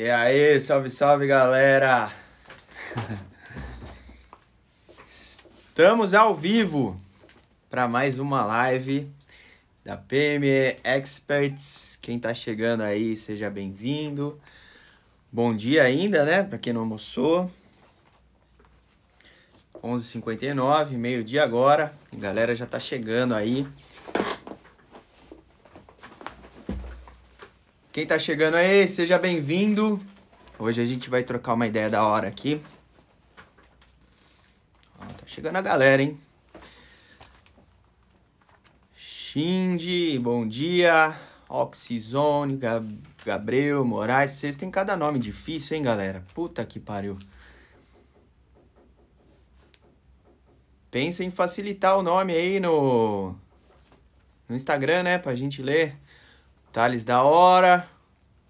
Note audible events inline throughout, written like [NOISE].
E aí, salve, salve galera! Estamos ao vivo para mais uma live da PME Experts. Quem tá chegando aí, seja bem-vindo. Bom dia ainda, né? Para quem não almoçou. 11h59, meio-dia agora. A galera já tá chegando aí. Quem tá chegando aí, seja bem-vindo. Hoje a gente vai trocar uma ideia da hora aqui. Ó, tá chegando a galera, hein? Shinde, bom dia. Oxizone, Gab Gabriel, Moraes. Vocês têm cada nome difícil, hein, galera? Puta que pariu. Pensa em facilitar o nome aí no, no Instagram, né? Pra gente ler. Thales da hora.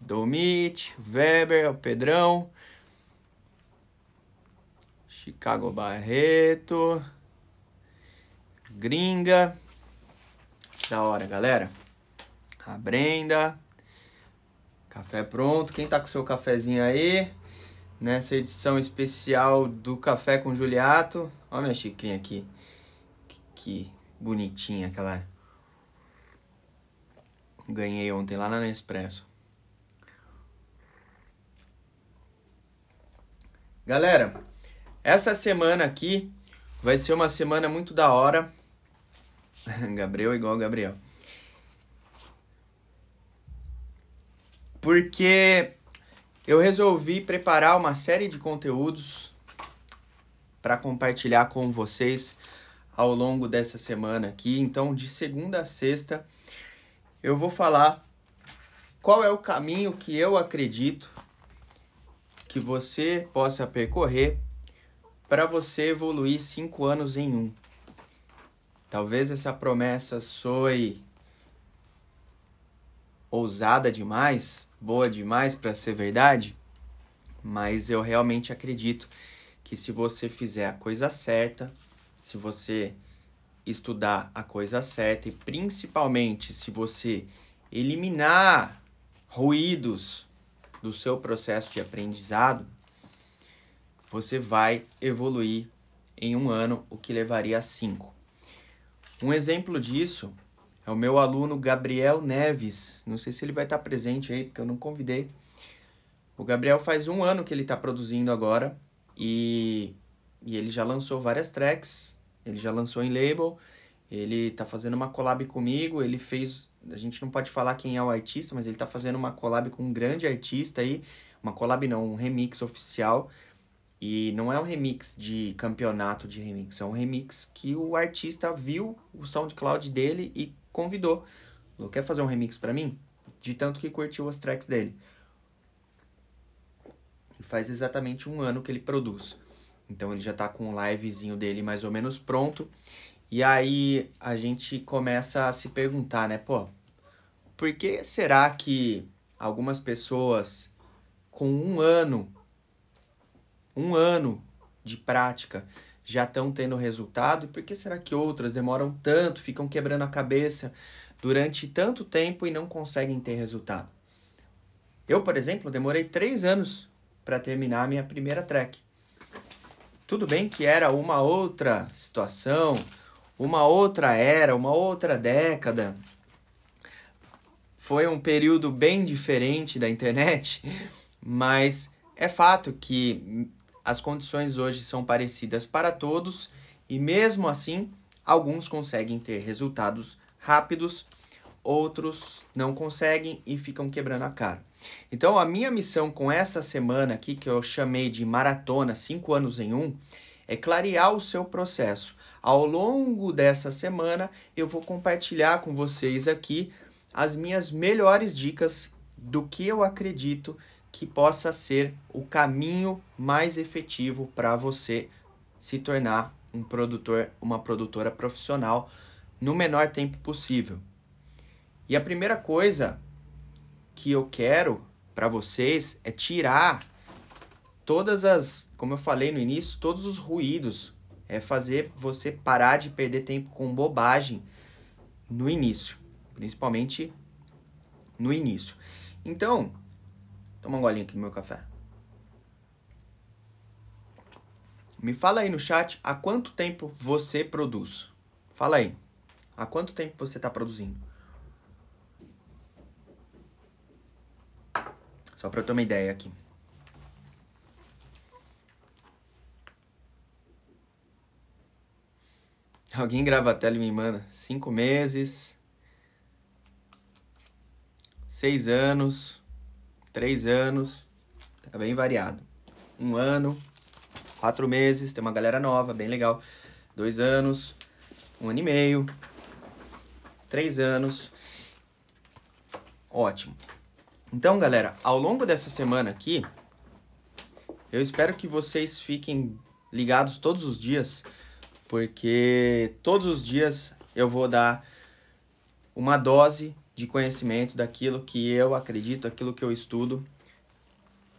Domit, Weber, o Pedrão. Chicago Barreto. Gringa. Da hora, galera. A Brenda. Café pronto. Quem tá com seu cafezinho aí? Nessa edição especial do Café com Juliato. Olha minha chiquinha aqui. que bonitinha aquela. É. Ganhei ontem lá na Nespresso. Galera, essa semana aqui vai ser uma semana muito da hora. [LAUGHS] Gabriel é igual Gabriel. Porque eu resolvi preparar uma série de conteúdos para compartilhar com vocês ao longo dessa semana aqui. Então, de segunda a sexta, eu vou falar qual é o caminho que eu acredito que você possa percorrer para você evoluir cinco anos em um. Talvez essa promessa soe ousada demais, boa demais para ser verdade, mas eu realmente acredito que se você fizer a coisa certa, se você estudar a coisa certa e principalmente se você eliminar ruídos do seu processo de aprendizado, você vai evoluir em um ano o que levaria a cinco. Um exemplo disso é o meu aluno Gabriel Neves. Não sei se ele vai estar presente aí, porque eu não convidei. O Gabriel faz um ano que ele está produzindo agora e, e ele já lançou várias tracks, ele já lançou em label, ele está fazendo uma collab comigo, ele fez a gente não pode falar quem é o artista, mas ele tá fazendo uma collab com um grande artista aí, uma collab não, um remix oficial. E não é um remix de campeonato de remix, é um remix que o artista viu o SoundCloud dele e convidou. Falou, quer fazer um remix para mim? De tanto que curtiu as tracks dele. E faz exatamente um ano que ele produz. Então ele já tá com o um livezinho dele mais ou menos pronto. E aí a gente começa a se perguntar, né, pô, por que será que algumas pessoas com um ano, um ano de prática já estão tendo resultado? E por que será que outras demoram tanto, ficam quebrando a cabeça durante tanto tempo e não conseguem ter resultado? Eu, por exemplo, demorei três anos para terminar a minha primeira track. Tudo bem que era uma outra situação, uma outra era, uma outra década. Foi um período bem diferente da internet, [LAUGHS] mas é fato que as condições hoje são parecidas para todos e, mesmo assim, alguns conseguem ter resultados rápidos, outros não conseguem e ficam quebrando a cara. Então, a minha missão com essa semana aqui, que eu chamei de Maratona 5 anos em 1, um, é clarear o seu processo ao longo dessa semana, eu vou compartilhar com vocês aqui as minhas melhores dicas do que eu acredito que possa ser o caminho mais efetivo para você se tornar um produtor, uma produtora profissional no menor tempo possível. E a primeira coisa que eu quero para vocês é tirar todas as, como eu falei no início, todos os ruídos é fazer você parar de perder tempo com bobagem no início, principalmente no início. Então, toma um golinho aqui do meu café. Me fala aí no chat há quanto tempo você produz. Fala aí. Há quanto tempo você está produzindo? Só para eu ter uma ideia aqui. Alguém grava a tela e me manda. Cinco meses. Seis anos. Três anos. Tá bem variado. Um ano. Quatro meses. Tem uma galera nova, bem legal. Dois anos. Um ano e meio. Três anos. Ótimo. Então, galera, ao longo dessa semana aqui, eu espero que vocês fiquem ligados todos os dias porque todos os dias eu vou dar uma dose de conhecimento daquilo que eu acredito, aquilo que eu estudo.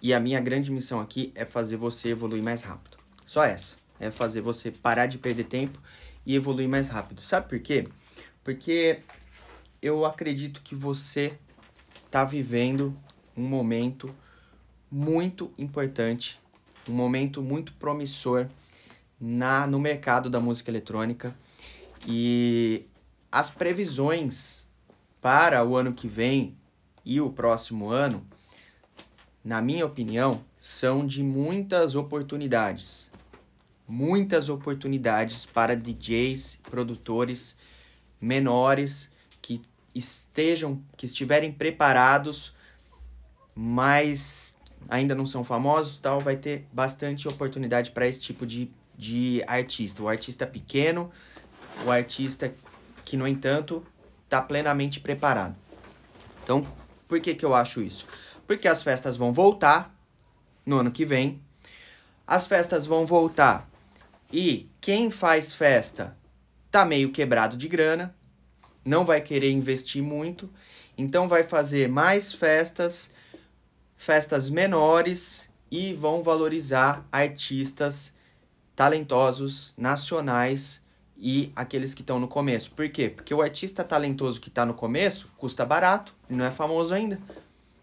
E a minha grande missão aqui é fazer você evoluir mais rápido. Só essa. É fazer você parar de perder tempo e evoluir mais rápido. Sabe por quê? Porque eu acredito que você está vivendo um momento muito importante, um momento muito promissor na no mercado da música eletrônica e as previsões para o ano que vem e o próximo ano, na minha opinião, são de muitas oportunidades. Muitas oportunidades para DJs, produtores menores que estejam, que estiverem preparados, mas ainda não são famosos, tal, vai ter bastante oportunidade para esse tipo de de artista. O artista pequeno, o artista que, no entanto, está plenamente preparado. Então, por que, que eu acho isso? Porque as festas vão voltar no ano que vem. As festas vão voltar e quem faz festa tá meio quebrado de grana, não vai querer investir muito, então vai fazer mais festas, festas menores e vão valorizar artistas talentosos, nacionais e aqueles que estão no começo. Por quê? Porque o artista talentoso que está no começo custa barato, ele não é famoso ainda,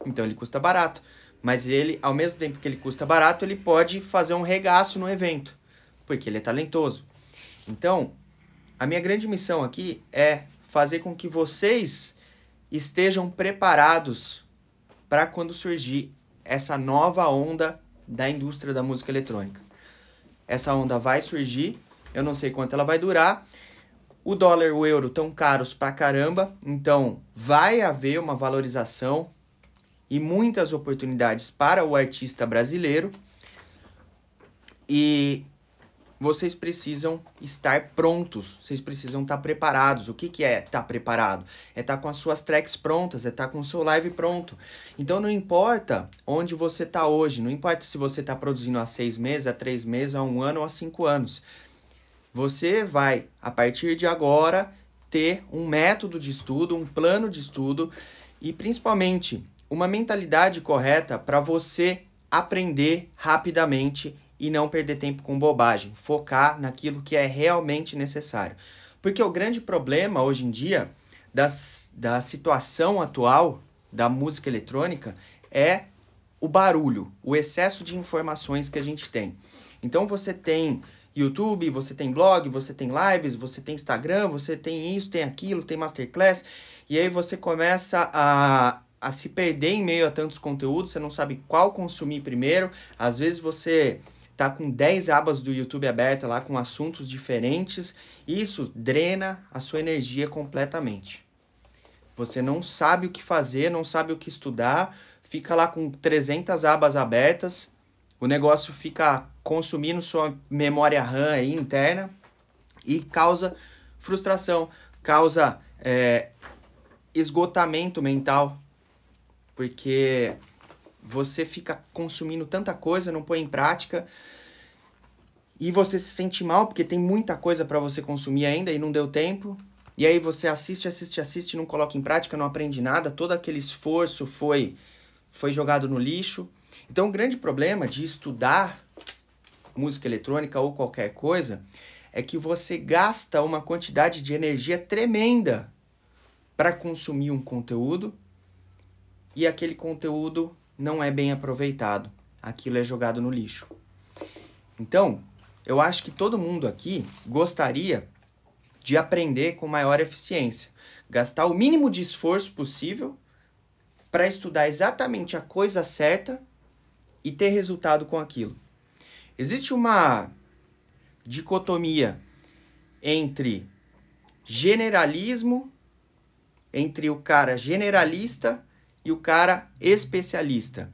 então ele custa barato. Mas ele, ao mesmo tempo que ele custa barato, ele pode fazer um regaço no evento, porque ele é talentoso. Então, a minha grande missão aqui é fazer com que vocês estejam preparados para quando surgir essa nova onda da indústria da música eletrônica. Essa onda vai surgir, eu não sei quanto ela vai durar. O dólar e o euro estão caros pra caramba, então vai haver uma valorização e muitas oportunidades para o artista brasileiro. E vocês precisam estar prontos, vocês precisam estar preparados. O que, que é estar preparado? É estar com as suas tracks prontas, é estar com o seu live pronto. Então não importa onde você está hoje, não importa se você está produzindo há seis meses, há três meses, há um ano ou há cinco anos. Você vai, a partir de agora, ter um método de estudo, um plano de estudo e principalmente uma mentalidade correta para você aprender rapidamente e não perder tempo com bobagem, focar naquilo que é realmente necessário. Porque o grande problema hoje em dia das, da situação atual da música eletrônica é o barulho, o excesso de informações que a gente tem. Então você tem YouTube, você tem blog, você tem lives, você tem Instagram, você tem isso, tem aquilo, tem masterclass, e aí você começa a, a se perder em meio a tantos conteúdos, você não sabe qual consumir primeiro, às vezes você tá com 10 abas do YouTube aberta lá com assuntos diferentes. Isso drena a sua energia completamente. Você não sabe o que fazer, não sabe o que estudar, fica lá com 300 abas abertas. O negócio fica consumindo sua memória RAM aí, interna e causa frustração, causa é, esgotamento mental, porque você fica consumindo tanta coisa, não põe em prática. E você se sente mal porque tem muita coisa para você consumir ainda e não deu tempo. E aí você assiste, assiste, assiste, não coloca em prática, não aprende nada, todo aquele esforço foi foi jogado no lixo. Então, o grande problema de estudar música eletrônica ou qualquer coisa é que você gasta uma quantidade de energia tremenda para consumir um conteúdo e aquele conteúdo não é bem aproveitado. Aquilo é jogado no lixo. Então, eu acho que todo mundo aqui gostaria de aprender com maior eficiência, gastar o mínimo de esforço possível para estudar exatamente a coisa certa e ter resultado com aquilo. Existe uma dicotomia entre generalismo, entre o cara generalista e o cara especialista.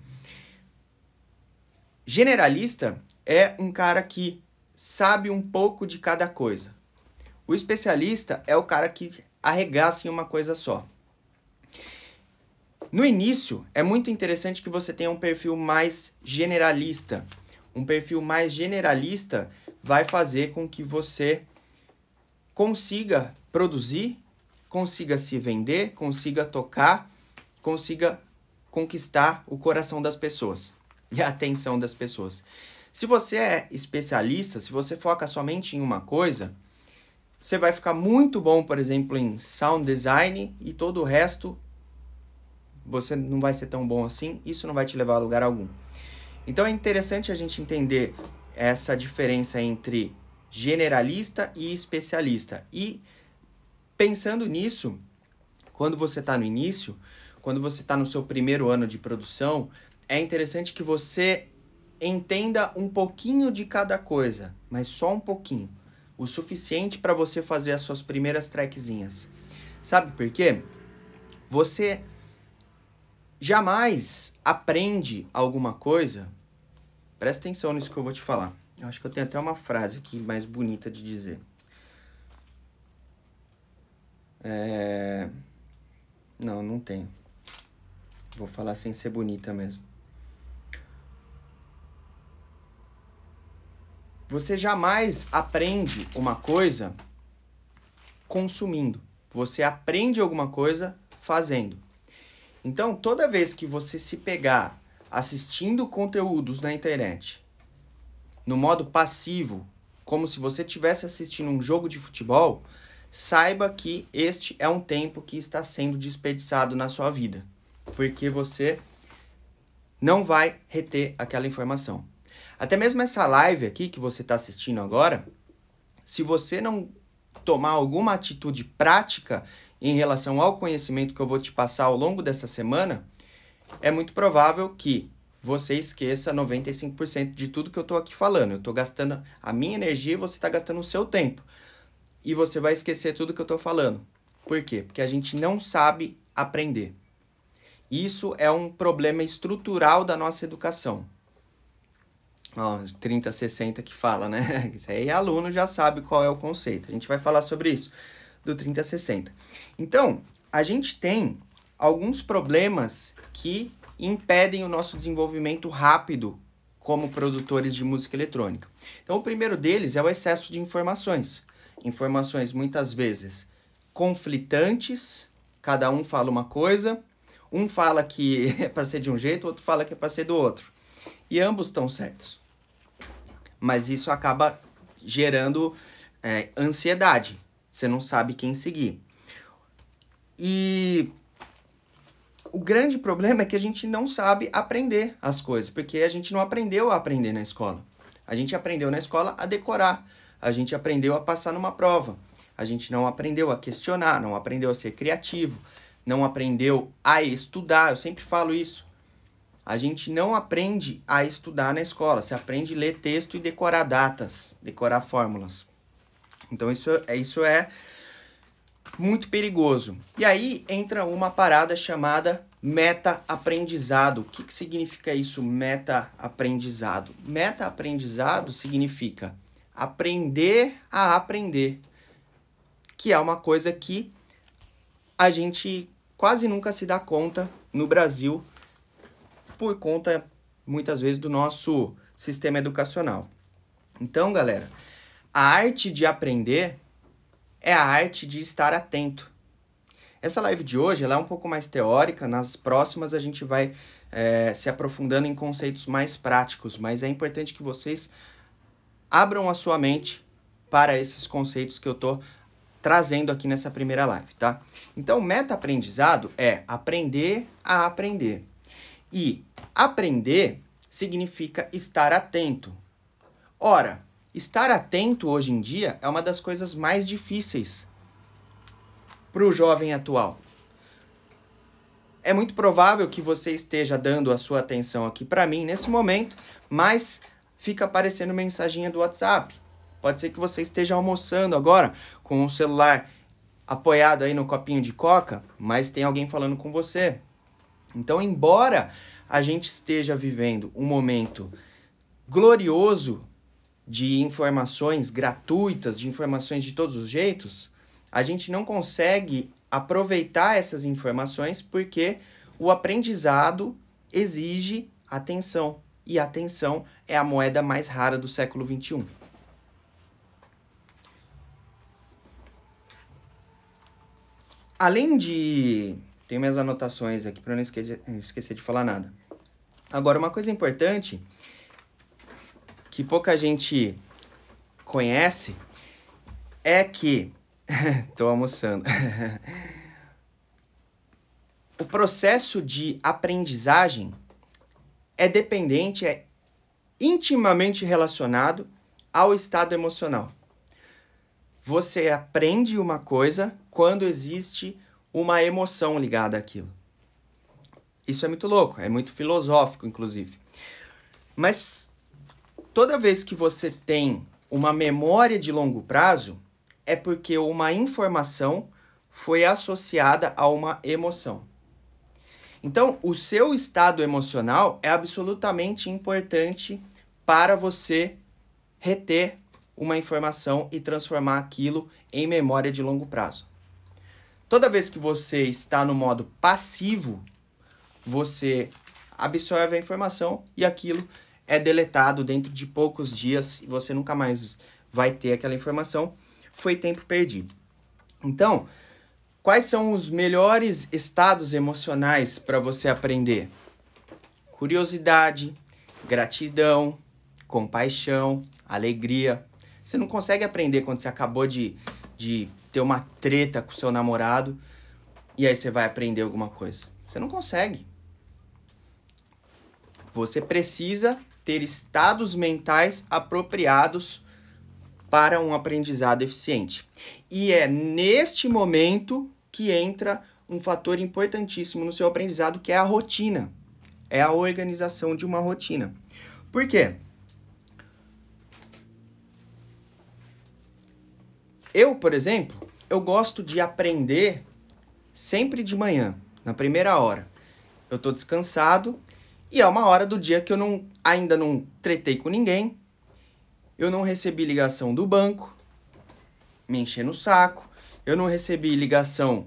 Generalista é um cara que sabe um pouco de cada coisa. O especialista é o cara que arregaça em uma coisa só. No início, é muito interessante que você tenha um perfil mais generalista. Um perfil mais generalista vai fazer com que você consiga produzir, consiga se vender, consiga tocar consiga conquistar o coração das pessoas e a atenção das pessoas. Se você é especialista, se você foca somente em uma coisa, você vai ficar muito bom, por exemplo, em sound design e todo o resto você não vai ser tão bom assim, isso não vai te levar a lugar algum. Então é interessante a gente entender essa diferença entre generalista e especialista. E pensando nisso, quando você está no início, quando você está no seu primeiro ano de produção, é interessante que você entenda um pouquinho de cada coisa, mas só um pouquinho. O suficiente para você fazer as suas primeiras trackzinhas. Sabe por quê? Você jamais aprende alguma coisa. Presta atenção nisso que eu vou te falar. Eu acho que eu tenho até uma frase aqui mais bonita de dizer. É... Não, não tenho. Vou falar sem ser bonita mesmo. Você jamais aprende uma coisa consumindo. Você aprende alguma coisa fazendo. Então, toda vez que você se pegar assistindo conteúdos na internet no modo passivo, como se você estivesse assistindo um jogo de futebol, saiba que este é um tempo que está sendo desperdiçado na sua vida porque você não vai reter aquela informação. Até mesmo essa live aqui que você está assistindo agora, se você não tomar alguma atitude prática em relação ao conhecimento que eu vou te passar ao longo dessa semana, é muito provável que você esqueça 95% de tudo que eu estou aqui falando. Eu estou gastando a minha energia e você está gastando o seu tempo. E você vai esquecer tudo que eu estou falando. Por quê? Porque a gente não sabe aprender. Isso é um problema estrutural da nossa educação. Ó, 60 que fala, né? [LAUGHS] Isso aí aluno já sabe qual é o conceito. A gente vai falar sobre isso do 60. Então, a gente tem alguns problemas que impedem o nosso desenvolvimento rápido como produtores de música eletrônica. Então, o primeiro deles é o excesso de informações. Informações muitas vezes conflitantes, cada um fala uma coisa, um fala que é para ser de um jeito, o outro fala que é para ser do outro. E ambos estão certos. Mas isso acaba gerando é, ansiedade. Você não sabe quem seguir. E o grande problema é que a gente não sabe aprender as coisas, porque a gente não aprendeu a aprender na escola. A gente aprendeu na escola a decorar, a gente aprendeu a passar numa prova, a gente não aprendeu a questionar, não aprendeu a ser criativo, não aprendeu a estudar. Eu sempre falo isso. A gente não aprende a estudar na escola, se aprende a ler texto e decorar datas, decorar fórmulas. Então isso é, é, isso é muito perigoso. E aí entra uma parada chamada meta-aprendizado. O que, que significa isso, meta-aprendizado? Meta-aprendizado significa aprender a aprender, que é uma coisa que a gente quase nunca se dá conta no Brasil por conta muitas vezes do nosso sistema educacional. Então, galera, a arte de aprender é a arte de estar atento. Essa live de hoje ela é um pouco mais teórica, nas próximas a gente vai é, se aprofundando em conceitos mais práticos, mas é importante que vocês abram a sua mente para esses conceitos que eu estou trazendo aqui nessa primeira live, tá? Então, meta-aprendizado é aprender a aprender. E aprender significa estar atento. Ora, estar atento hoje em dia é uma das coisas mais difíceis para o jovem atual. É muito provável que você esteja dando a sua atenção aqui para mim nesse momento, mas fica aparecendo mensagem do WhatsApp Pode ser que você esteja almoçando agora com o celular apoiado aí no copinho de coca, mas tem alguém falando com você. Então, embora a gente esteja vivendo um momento glorioso de informações gratuitas, de informações de todos os jeitos, a gente não consegue aproveitar essas informações porque o aprendizado exige atenção. E atenção é a moeda mais rara do século XXI. além de. Tenho minhas anotações aqui para não eh, esquecer de falar nada. Agora, uma coisa importante que pouca gente conhece é que. estou [LAUGHS] almoçando. [LAUGHS] o processo de aprendizagem é dependente, é intimamente relacionado ao estado emocional. Você aprende uma coisa quando existe uma emoção ligada àquilo. Isso é muito louco, é muito filosófico, inclusive. Mas toda vez que você tem uma memória de longo prazo, é porque uma informação foi associada a uma emoção. Então, o seu estado emocional é absolutamente importante para você reter uma informação e transformar aquilo em memória de longo prazo. Toda vez que você está no modo passivo, você absorve a informação e aquilo é deletado dentro de poucos dias e você nunca mais vai ter aquela informação. Foi tempo perdido. Então, quais são os melhores estados emocionais para você aprender? Curiosidade, gratidão, compaixão, alegria. Você não consegue aprender quando você acabou de, de ter uma treta com seu namorado e aí você vai aprender alguma coisa. Você não consegue. Você precisa ter estados mentais apropriados para um aprendizado eficiente. E é neste momento que entra um fator importantíssimo no seu aprendizado, que é a rotina. É a organização de uma rotina. Por quê? Eu, por exemplo, eu gosto de aprender sempre de manhã, na primeira hora. Eu tô descansado e é uma hora do dia que eu não, ainda não tretei com ninguém, eu não recebi ligação do banco, me enchendo o saco, eu não recebi ligação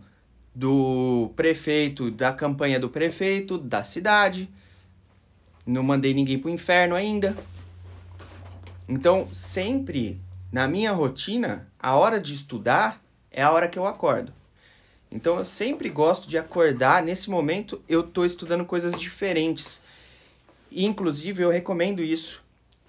do prefeito, da campanha do prefeito, da cidade, não mandei ninguém pro inferno ainda. Então, sempre na minha rotina, a hora de estudar é a hora que eu acordo. Então eu sempre gosto de acordar. Nesse momento eu estou estudando coisas diferentes. E, inclusive eu recomendo isso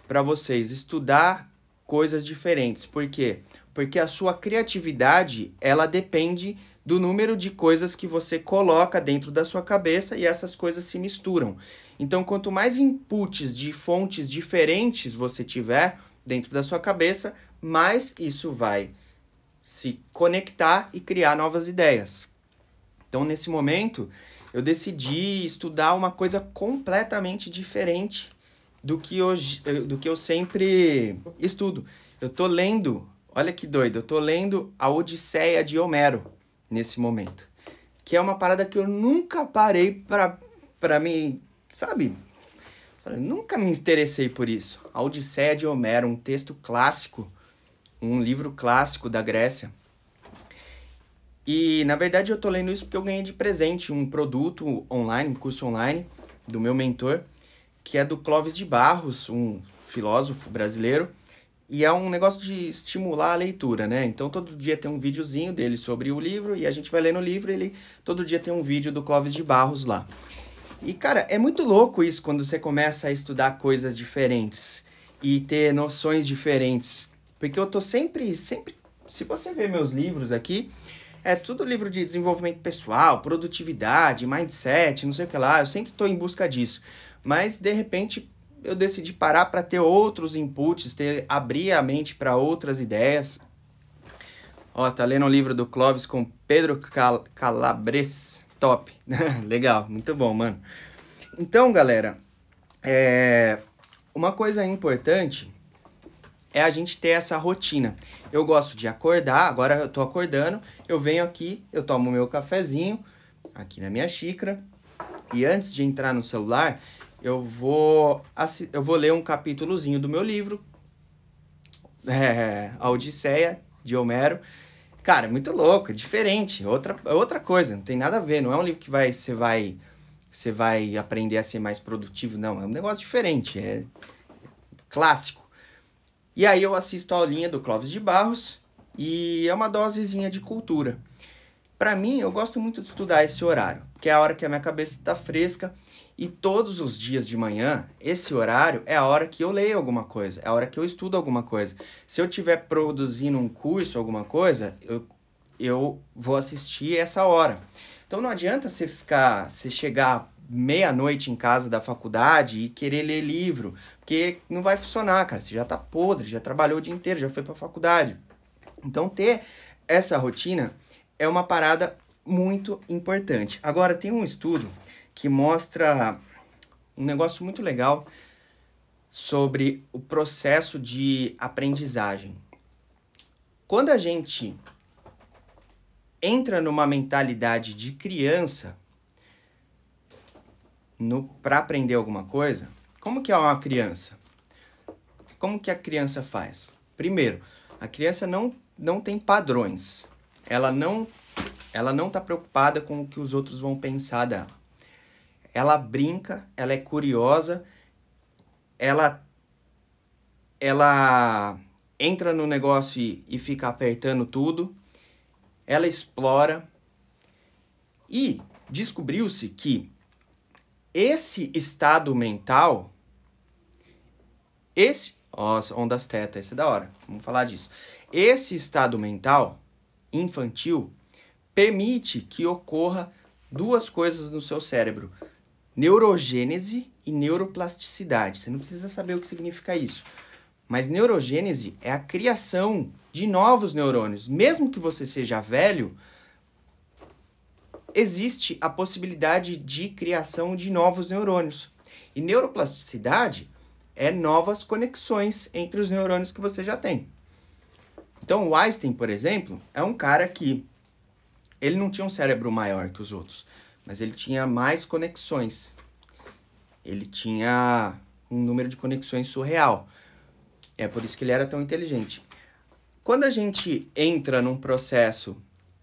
para vocês: estudar coisas diferentes. Por quê? Porque a sua criatividade ela depende do número de coisas que você coloca dentro da sua cabeça e essas coisas se misturam. Então, quanto mais inputs de fontes diferentes você tiver dentro da sua cabeça, mas isso vai se conectar e criar novas ideias. Então, nesse momento, eu decidi estudar uma coisa completamente diferente do que eu, eh, do que eu sempre estudo. Eu tô lendo, olha que doido, eu tô lendo a Odisseia de Homero nesse momento, que é uma parada que eu nunca parei para para me, sabe? Eu nunca me interessei por isso. A Odisseia de Homero, um texto clássico um livro clássico da Grécia. E na verdade eu tô lendo isso porque eu ganhei de presente um produto online, um curso online do meu mentor, que é do Clóvis de Barros, um filósofo brasileiro, e é um negócio de estimular a leitura, né? Então todo dia tem um videozinho dele sobre o livro e a gente vai lendo o livro, ele todo dia tem um vídeo do Clóvis de Barros lá. E cara, é muito louco isso quando você começa a estudar coisas diferentes e ter noções diferentes porque eu tô sempre, sempre. Se você ver meus livros aqui, é tudo livro de desenvolvimento pessoal, produtividade, mindset, não sei o que lá. Eu sempre estou em busca disso. Mas de repente eu decidi parar para ter outros inputs, ter abrir a mente para outras ideias. Ó, tá lendo um livro do Clóvis com Pedro Cal Calabres, top. [LAUGHS] Legal, muito bom, mano. Então, galera, é uma coisa importante é a gente ter essa rotina. Eu gosto de acordar, agora eu tô acordando, eu venho aqui, eu tomo meu cafezinho aqui na minha xícara e antes de entrar no celular, eu vou eu vou ler um capítulozinho do meu livro [LAUGHS] é, A Odisseia de Homero. Cara, muito louco, é diferente, é outra é outra coisa, não tem nada a ver, não é um livro que vai você vai você vai aprender a ser mais produtivo, não, é um negócio diferente, é clássico e aí eu assisto a aulinha do Clóvis de Barros e é uma dosezinha de cultura. Para mim, eu gosto muito de estudar esse horário, que é a hora que a minha cabeça está fresca e todos os dias de manhã, esse horário é a hora que eu leio alguma coisa, é a hora que eu estudo alguma coisa. Se eu estiver produzindo um curso, alguma coisa, eu, eu vou assistir essa hora. Então não adianta você ficar, você chegar meia-noite em casa da faculdade e querer ler livro, porque não vai funcionar, cara. Você já tá podre, já trabalhou o dia inteiro, já foi pra faculdade. Então, ter essa rotina é uma parada muito importante. Agora, tem um estudo que mostra um negócio muito legal sobre o processo de aprendizagem. Quando a gente entra numa mentalidade de criança, para aprender alguma coisa, como que é uma criança? Como que a criança faz? Primeiro, a criança não, não tem padrões. Ela não ela não está preocupada com o que os outros vão pensar dela. Ela brinca, ela é curiosa, ela ela entra no negócio e, e fica apertando tudo. Ela explora e descobriu-se que esse estado mental, esse. Ó, ondas teta, esse é da hora. Vamos falar disso. Esse estado mental infantil permite que ocorra duas coisas no seu cérebro: neurogênese e neuroplasticidade. Você não precisa saber o que significa isso. Mas neurogênese é a criação de novos neurônios. Mesmo que você seja velho, existe a possibilidade de criação de novos neurônios. E neuroplasticidade é novas conexões entre os neurônios que você já tem. Então, o Einstein, por exemplo, é um cara que ele não tinha um cérebro maior que os outros, mas ele tinha mais conexões. Ele tinha um número de conexões surreal. É por isso que ele era tão inteligente. Quando a gente entra num processo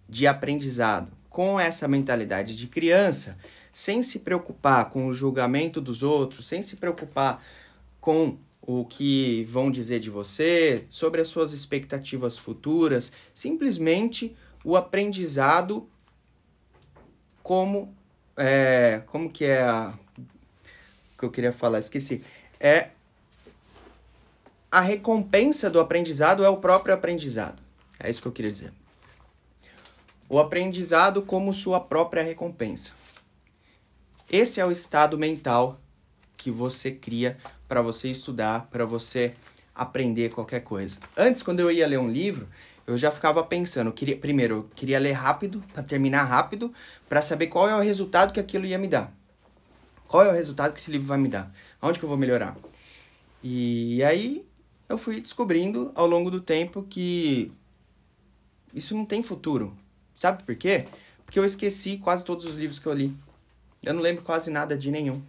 de aprendizado com essa mentalidade de criança, sem se preocupar com o julgamento dos outros, sem se preocupar com o que vão dizer de você, sobre as suas expectativas futuras, simplesmente o aprendizado como é, como que é a que eu queria falar, esqueci. É a recompensa do aprendizado é o próprio aprendizado. É isso que eu queria dizer o aprendizado como sua própria recompensa. Esse é o estado mental que você cria para você estudar, para você aprender qualquer coisa. Antes, quando eu ia ler um livro, eu já ficava pensando, queria, primeiro, eu queria ler rápido, para terminar rápido, para saber qual é o resultado que aquilo ia me dar. Qual é o resultado que esse livro vai me dar? Onde que eu vou melhorar? E aí eu fui descobrindo ao longo do tempo que isso não tem futuro. Sabe por quê? Porque eu esqueci quase todos os livros que eu li. Eu não lembro quase nada de nenhum.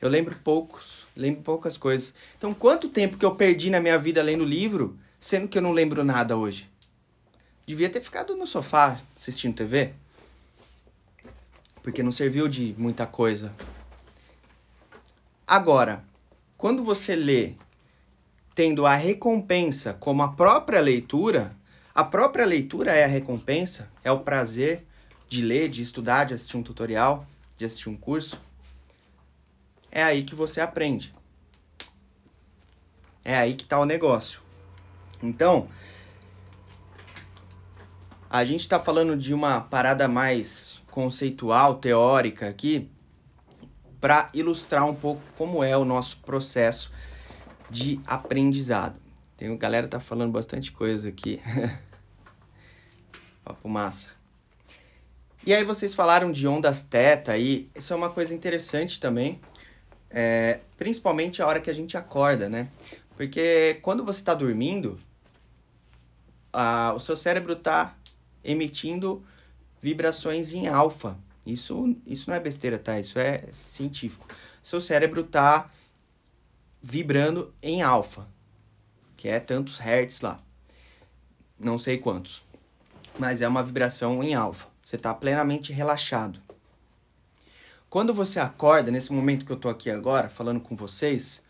Eu lembro poucos, lembro poucas coisas. Então, quanto tempo que eu perdi na minha vida lendo livro, sendo que eu não lembro nada hoje? Devia ter ficado no sofá assistindo TV. Porque não serviu de muita coisa. Agora, quando você lê tendo a recompensa como a própria leitura, a própria leitura é a recompensa, é o prazer de ler, de estudar, de assistir um tutorial, de assistir um curso. É aí que você aprende. É aí que está o negócio. Então, a gente está falando de uma parada mais conceitual, teórica aqui, para ilustrar um pouco como é o nosso processo de aprendizado. Tem galera tá falando bastante coisa aqui. [LAUGHS] a fumaça. E aí vocês falaram de ondas teta aí isso é uma coisa interessante também, é, principalmente a hora que a gente acorda, né? Porque quando você está dormindo, a, o seu cérebro está emitindo vibrações em alfa. Isso, isso não é besteira, tá? Isso é científico. Seu cérebro está vibrando em alfa, que é tantos hertz lá. Não sei quantos mas é uma vibração em alfa. Você está plenamente relaxado. Quando você acorda, nesse momento que eu estou aqui agora falando com vocês,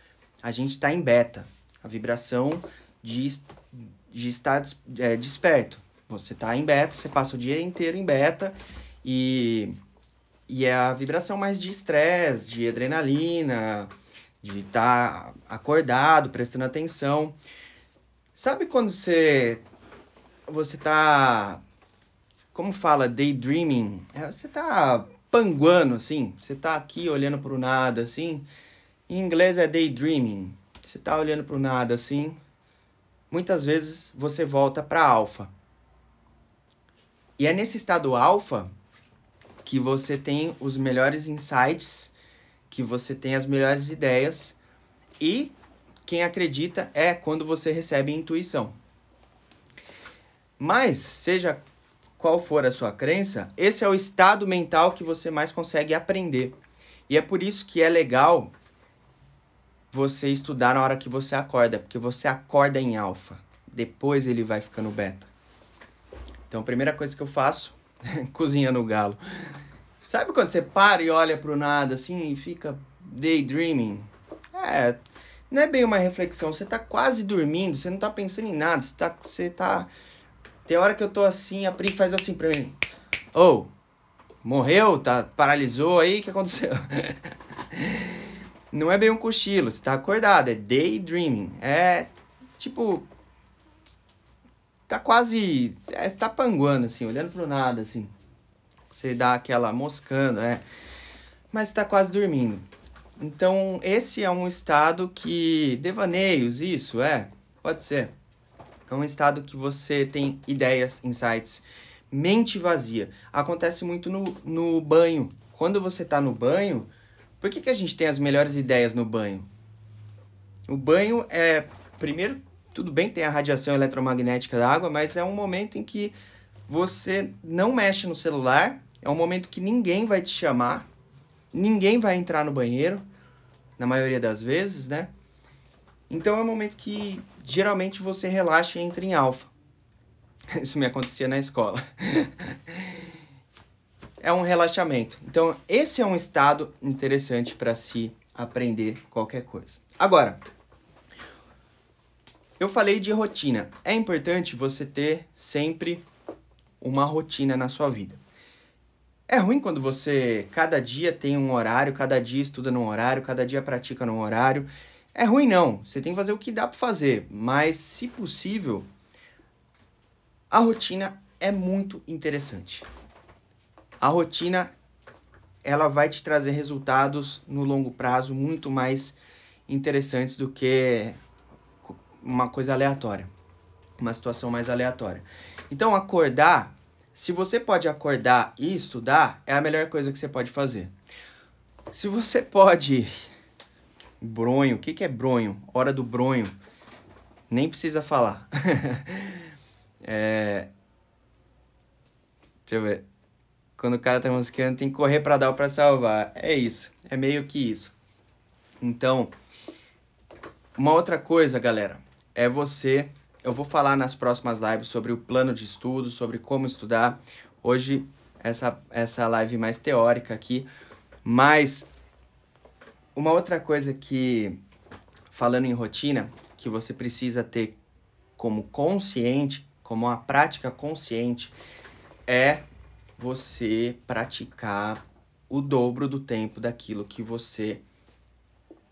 a gente está em beta, a vibração de, de estar des, é, desperto. Você está em beta, você passa o dia inteiro em beta e, e é a vibração mais de estresse, de adrenalina, de estar tá acordado, prestando atenção. Sabe quando você você tá. Como fala? Daydreaming. É, você tá panguando, assim. Você tá aqui olhando pro nada, assim. Em inglês é daydreaming. Você tá olhando pro nada, assim. Muitas vezes você volta para alfa. E é nesse estado alfa que você tem os melhores insights, que você tem as melhores ideias e quem acredita é quando você recebe intuição. Mas, seja qual for a sua crença, esse é o estado mental que você mais consegue aprender. E é por isso que é legal você estudar na hora que você acorda, porque você acorda em alfa, depois ele vai ficando beta. Então, a primeira coisa que eu faço, [LAUGHS] cozinhando o galo. Sabe quando você para e olha pro nada assim e fica daydreaming? É, não é bem uma reflexão, você tá quase dormindo, você não tá pensando em nada, você está você tá tem hora que eu tô assim, a Pri faz assim pra mim. Ou, oh, morreu? Tá, paralisou aí? O que aconteceu? [LAUGHS] Não é bem um cochilo, você tá acordado, é daydreaming. É tipo. Tá quase. É, você tá panguando, assim, olhando pro nada, assim. Você dá aquela moscando, é. Mas tá quase dormindo. Então, esse é um estado que. Devaneios, isso, é. Pode ser. É um estado que você tem ideias, insights. Mente vazia. Acontece muito no, no banho. Quando você está no banho, por que, que a gente tem as melhores ideias no banho? O banho é, primeiro, tudo bem, tem a radiação eletromagnética da água, mas é um momento em que você não mexe no celular, é um momento que ninguém vai te chamar, ninguém vai entrar no banheiro, na maioria das vezes, né? Então é um momento que geralmente você relaxa e entra em alfa. [LAUGHS] Isso me acontecia na escola. [LAUGHS] é um relaxamento. Então, esse é um estado interessante para se aprender qualquer coisa. Agora, eu falei de rotina. É importante você ter sempre uma rotina na sua vida. É ruim quando você cada dia tem um horário, cada dia estuda num horário, cada dia pratica num horário é ruim não, você tem que fazer o que dá para fazer, mas se possível, a rotina é muito interessante. A rotina ela vai te trazer resultados no longo prazo muito mais interessantes do que uma coisa aleatória, uma situação mais aleatória. Então, acordar, se você pode acordar e estudar, é a melhor coisa que você pode fazer. Se você pode Bronho. O que, que é bronho? Hora do bronho. Nem precisa falar. [LAUGHS] é... Deixa eu ver. Quando o cara tá mosqueando, tem que correr para dar ou pra salvar. É isso. É meio que isso. Então, uma outra coisa, galera, é você. Eu vou falar nas próximas lives sobre o plano de estudo, sobre como estudar. Hoje, essa, essa live mais teórica aqui. Mas uma outra coisa que, falando em rotina, que você precisa ter como consciente, como uma prática consciente, é você praticar o dobro do tempo daquilo que você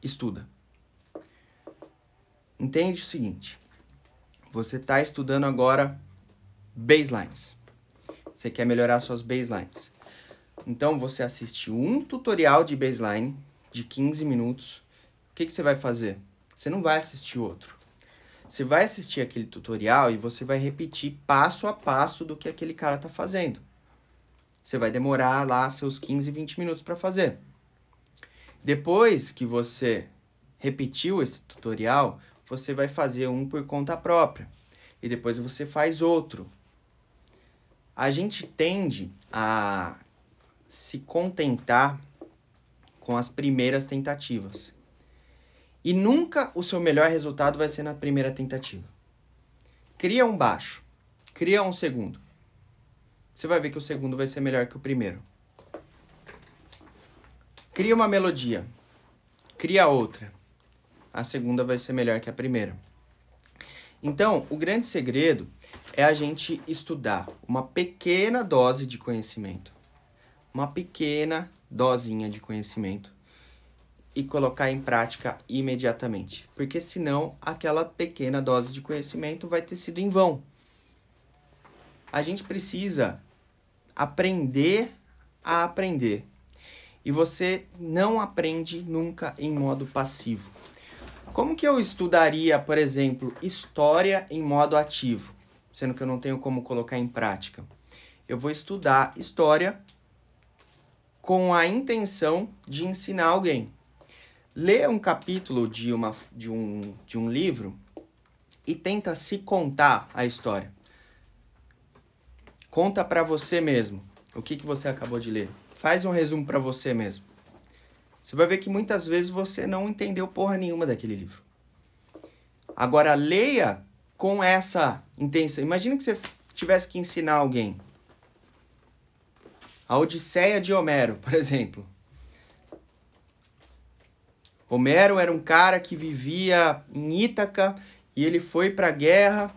estuda. Entende o seguinte: você está estudando agora baselines. Você quer melhorar suas baselines. Então você assiste um tutorial de baseline de 15 minutos, o que, que você vai fazer? Você não vai assistir outro. Você vai assistir aquele tutorial e você vai repetir passo a passo do que aquele cara está fazendo. Você vai demorar lá seus 15, 20 minutos para fazer. Depois que você repetiu esse tutorial, você vai fazer um por conta própria e depois você faz outro. A gente tende a se contentar com as primeiras tentativas. E nunca o seu melhor resultado vai ser na primeira tentativa. Cria um baixo, cria um segundo. Você vai ver que o segundo vai ser melhor que o primeiro. Cria uma melodia, cria outra. A segunda vai ser melhor que a primeira. Então, o grande segredo é a gente estudar uma pequena dose de conhecimento. Uma pequena dosinha de conhecimento e colocar em prática imediatamente, porque senão aquela pequena dose de conhecimento vai ter sido em vão. A gente precisa aprender a aprender. E você não aprende nunca em modo passivo. Como que eu estudaria, por exemplo, história em modo ativo, sendo que eu não tenho como colocar em prática? Eu vou estudar história com a intenção de ensinar alguém. Lê um capítulo de, uma, de, um, de um livro e tenta se contar a história. Conta para você mesmo o que, que você acabou de ler. Faz um resumo para você mesmo. Você vai ver que muitas vezes você não entendeu porra nenhuma daquele livro. Agora, leia com essa intenção. Imagina que você tivesse que ensinar alguém a Odisseia de Homero, por exemplo. Homero era um cara que vivia em Ítaca e ele foi para a guerra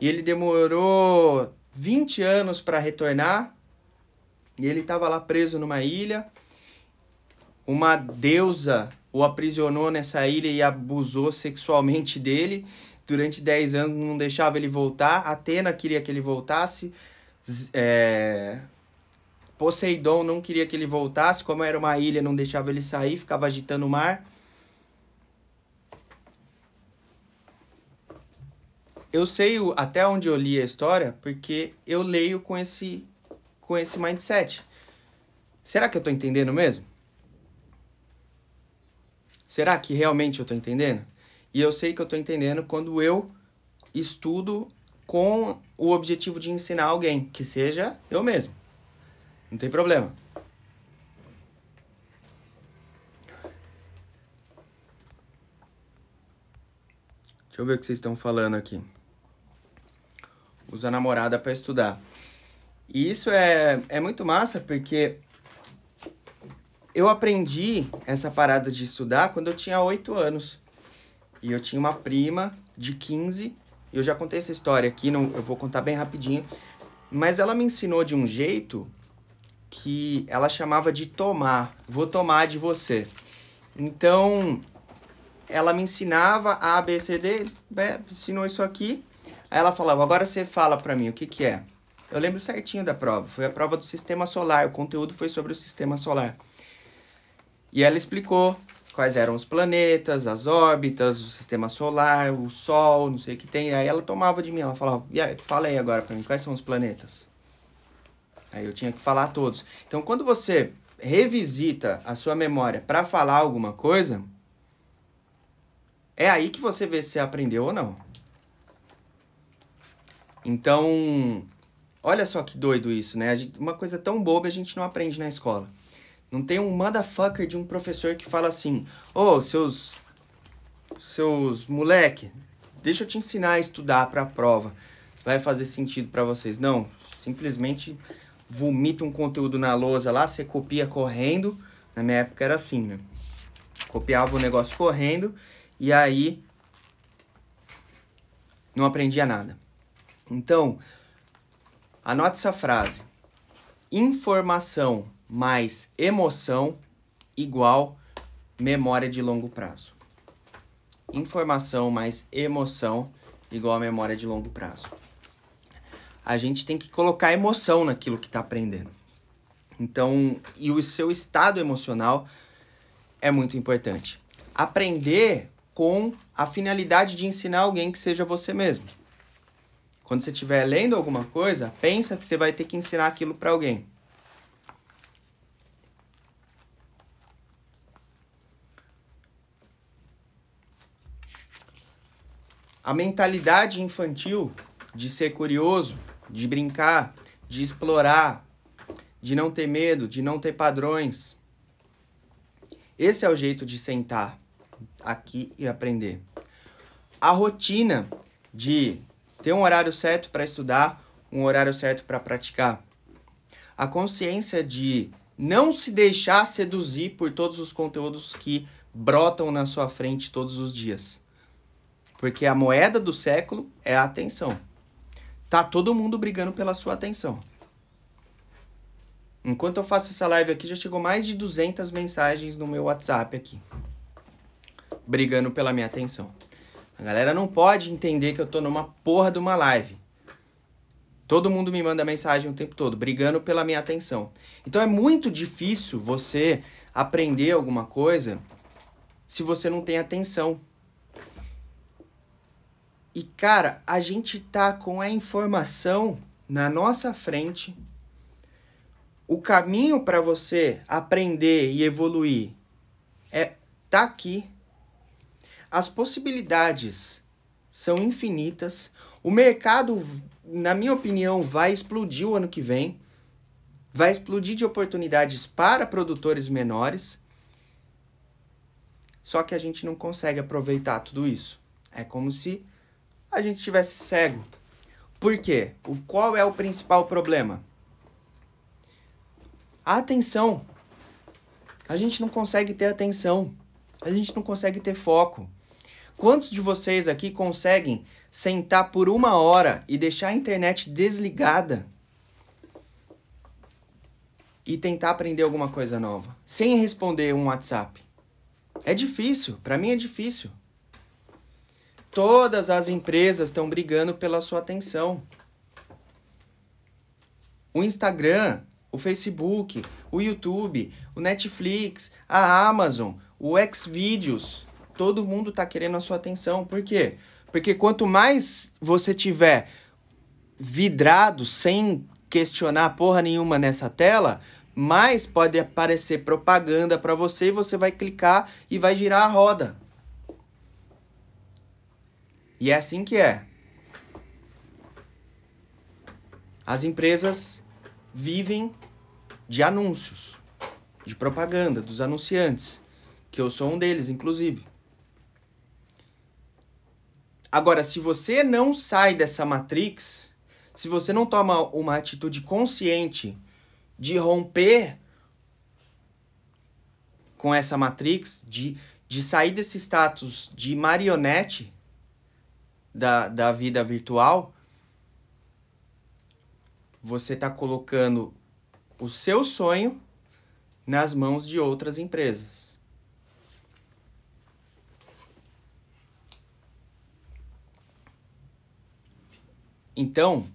e ele demorou 20 anos para retornar e ele estava lá preso numa ilha. Uma deusa o aprisionou nessa ilha e abusou sexualmente dele. Durante 10 anos não deixava ele voltar. Atena queria que ele voltasse. É... Poseidon não queria que ele voltasse, como era uma ilha, não deixava ele sair, ficava agitando o mar. Eu sei o, até onde eu li a história, porque eu leio com esse com esse mindset. Será que eu tô entendendo mesmo? Será que realmente eu tô entendendo? E eu sei que eu tô entendendo quando eu estudo com o objetivo de ensinar alguém, que seja eu mesmo. Não tem problema. Deixa eu ver o que vocês estão falando aqui. Usa a namorada para estudar. E isso é, é muito massa porque eu aprendi essa parada de estudar quando eu tinha 8 anos. E eu tinha uma prima de 15. Eu já contei essa história aqui, não, eu vou contar bem rapidinho. Mas ela me ensinou de um jeito que ela chamava de tomar, vou tomar de você. Então, ela me ensinava a ABCD, é, ensinou isso aqui. Aí ela falava, agora você fala para mim o que que é. Eu lembro certinho da prova, foi a prova do sistema solar, o conteúdo foi sobre o sistema solar. E ela explicou quais eram os planetas, as órbitas, o sistema solar, o sol, não sei o que tem. Aí ela tomava de mim, ela falava, e aí, fala aí agora pra mim, quais são os planetas? Aí eu tinha que falar todos. Então, quando você revisita a sua memória para falar alguma coisa, é aí que você vê se aprendeu ou não. Então, olha só que doido isso, né? uma coisa tão boba a gente não aprende na escola. Não tem um motherfucker de um professor que fala assim: Ô, oh, seus. Seus moleque, deixa eu te ensinar a estudar para a prova. Vai fazer sentido para vocês. Não, simplesmente vomita um conteúdo na lousa lá, você copia correndo. Na minha época era assim, né? Copiava o negócio correndo e aí não aprendia nada. Então, anote essa frase. Informação mais emoção igual memória de longo prazo. Informação mais emoção igual memória de longo prazo a gente tem que colocar emoção naquilo que está aprendendo. Então, e o seu estado emocional é muito importante. Aprender com a finalidade de ensinar alguém que seja você mesmo. Quando você estiver lendo alguma coisa, pensa que você vai ter que ensinar aquilo para alguém. A mentalidade infantil de ser curioso de brincar, de explorar, de não ter medo, de não ter padrões. Esse é o jeito de sentar aqui e aprender. A rotina de ter um horário certo para estudar, um horário certo para praticar. A consciência de não se deixar seduzir por todos os conteúdos que brotam na sua frente todos os dias. Porque a moeda do século é a atenção. Tá todo mundo brigando pela sua atenção. Enquanto eu faço essa live aqui, já chegou mais de 200 mensagens no meu WhatsApp aqui. Brigando pela minha atenção. A galera não pode entender que eu tô numa porra de uma live. Todo mundo me manda mensagem o tempo todo, brigando pela minha atenção. Então é muito difícil você aprender alguma coisa se você não tem atenção. E cara, a gente tá com a informação na nossa frente. O caminho para você aprender e evoluir é tá aqui. As possibilidades são infinitas. O mercado, na minha opinião, vai explodir o ano que vem. Vai explodir de oportunidades para produtores menores. Só que a gente não consegue aproveitar tudo isso. É como se a gente estivesse cego. Por quê? O, qual é o principal problema? A atenção. A gente não consegue ter atenção. A gente não consegue ter foco. Quantos de vocês aqui conseguem sentar por uma hora e deixar a internet desligada e tentar aprender alguma coisa nova sem responder um WhatsApp? É difícil, para mim é difícil. Todas as empresas estão brigando pela sua atenção. O Instagram, o Facebook, o YouTube, o Netflix, a Amazon, o Xvideos, todo mundo está querendo a sua atenção. Por quê? Porque quanto mais você tiver vidrado sem questionar porra nenhuma nessa tela, mais pode aparecer propaganda para você e você vai clicar e vai girar a roda. E é assim que é. As empresas vivem de anúncios, de propaganda, dos anunciantes, que eu sou um deles, inclusive. Agora, se você não sai dessa matrix, se você não toma uma atitude consciente de romper com essa matrix, de, de sair desse status de marionete, da, da vida virtual, você está colocando o seu sonho nas mãos de outras empresas. Então,